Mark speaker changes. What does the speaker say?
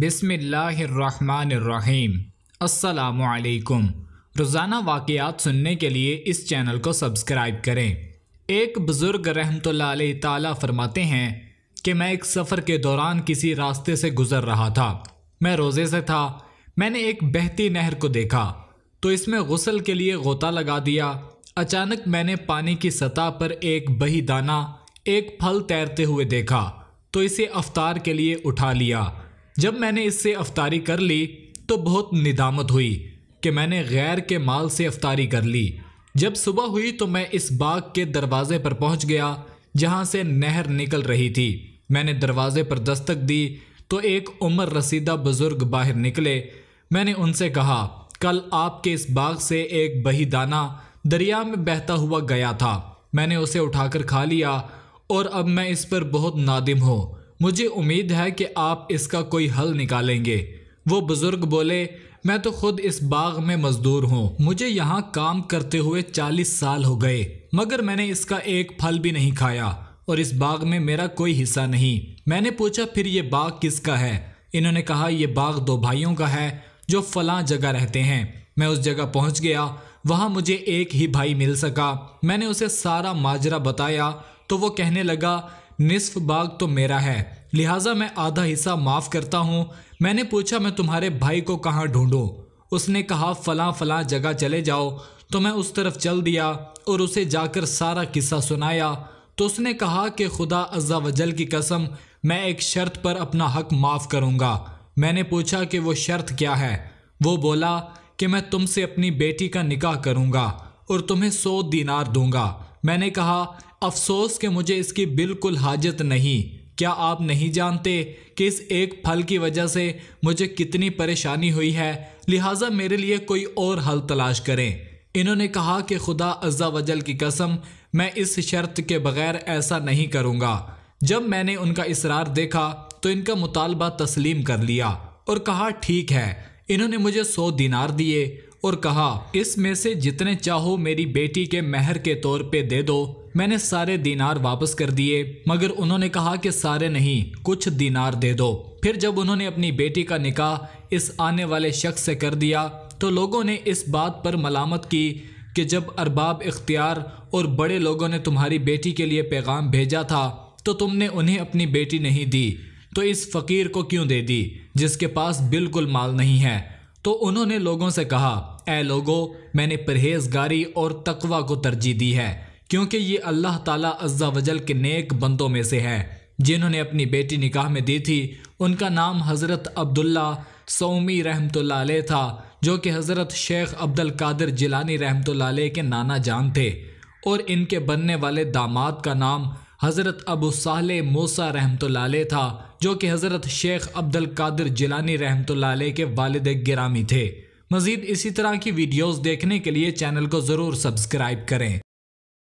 Speaker 1: बिसमीम असलकुम रोज़ाना वाक़ात सुनने के लिए इस चैनल को सब्सक्राइब करें एक बुज़ुर्ग रहमत ताला फरमाते हैं कि मैं एक सफ़र के दौरान किसी रास्ते से गुज़र रहा था मैं रोज़े से था मैंने एक बहती नहर को देखा तो इसमें गसल के लिए गोता लगा दिया अचानक मैंने पानी की सतह पर एक बही दाना एक फल तैरते हुए देखा तो इसे अवतार के लिए उठा लिया जब मैंने इससे अफतारी कर ली तो बहुत निदामत हुई कि मैंने गैर के माल से अफतारी कर ली जब सुबह हुई तो मैं इस बाग के दरवाज़े पर पहुंच गया जहां से नहर निकल रही थी मैंने दरवाज़े पर दस्तक दी तो एक उम्र रसीदा बुज़ुर्ग बाहर निकले मैंने उनसे कहा कल आपके इस बाग से एक बही दाना दरिया में बहता हुआ गया था मैंने उसे उठाकर खा लिया और अब मैं इस पर बहुत नादिम हूँ मुझे उम्मीद है कि आप इसका कोई हल निकालेंगे वो बुज़ुर्ग बोले मैं तो खुद इस बाग में मजदूर हूँ मुझे यहाँ काम करते हुए चालीस साल हो गए मगर मैंने इसका एक फल भी नहीं खाया और इस बाग में मेरा कोई हिस्सा नहीं मैंने पूछा फिर ये बाग किसका है इन्होंने कहा यह बाग दो भाइयों का है जो फलां जगह रहते हैं मैं उस जगह पहुंच गया वहां मुझे एक ही भाई मिल सका मैंने उसे सारा माजरा बताया तो वो कहने लगा निसफ बाग तो मेरा है लिहाजा मैं आधा हिस्सा माफ़ करता हूँ मैंने पूछा मैं तुम्हारे भाई को कहाँ ढूंढूं उसने कहा फला फला जगह चले जाओ तो मैं उस तरफ चल दिया और उसे जाकर सारा किस्सा सुनाया तो उसने कहा कि खुदा अज्जा वजल की कसम मैं एक शर्त पर अपना हक माफ़ करूँगा मैंने पूछा कि वो शर्त क्या है वो बोला कि मैं तुमसे अपनी बेटी का निकाह करूँगा और तुम्हें सौ दीनार दूंगा मैंने कहा अफसोस कि मुझे इसकी बिल्कुल हाजत नहीं क्या आप नहीं जानते कि इस एक फल की वजह से मुझे कितनी परेशानी हुई है लिहाजा मेरे लिए कोई और हल तलाश करें इन्होंने कहा कि खुदा अज्जा वजल की कसम मैं इस शर्त के बगैर ऐसा नहीं करूँगा जब मैंने उनका इसरार देखा तो इनका मुतालबा तस्लीम कर लिया और कहा ठीक है इन्होंने मुझे सौ दिनार दिए और कहा इसमें से जितने चाहो मेरी बेटी के महर के तौर पे दे दो मैंने सारे दीनार वापस कर दिए मगर उन्होंने कहा कि सारे नहीं कुछ दीनार दे दो फिर जब उन्होंने अपनी बेटी का निकाह इस आने वाले शख्स से कर दिया तो लोगों ने इस बात पर मलामत की कि जब अरबाब इख्तियार और बड़े लोगों ने तुम्हारी बेटी के लिए पैगाम भेजा था तो तुमने उन्हें अपनी बेटी नहीं दी तो इस फ़कीर को क्यों दे दी जिसके पास बिल्कुल माल नहीं है तो उन्होंने लोगों से कहा ए लोगो मैंने परहेजगारी और तकवा को तरजीह दी है क्योंकि ये अल्लाह ताला अज्जा वजल के नेक बंदों में से है जिन्होंने अपनी बेटी निकाह में दी थी उनका नाम हज़रत अब्दुल्ला सौमी रहमत अलैह था जो कि हज़रत शेख अब्दुल कादिर जिलानी रहमतुल्ला के नाना जान थे और इनके बनने वाले दामाद का नाम हज़रत अबू साल मूसा रहमतुल्ला था जो कि हज़रत शेख अब्दुल कादिर जिलानी रहमतुल्ला के वालद गिरामी थे मज़ीद इसी तरह की वीडियोज़ देखने के लिए चैनल को ज़रूर सब्सक्राइब करें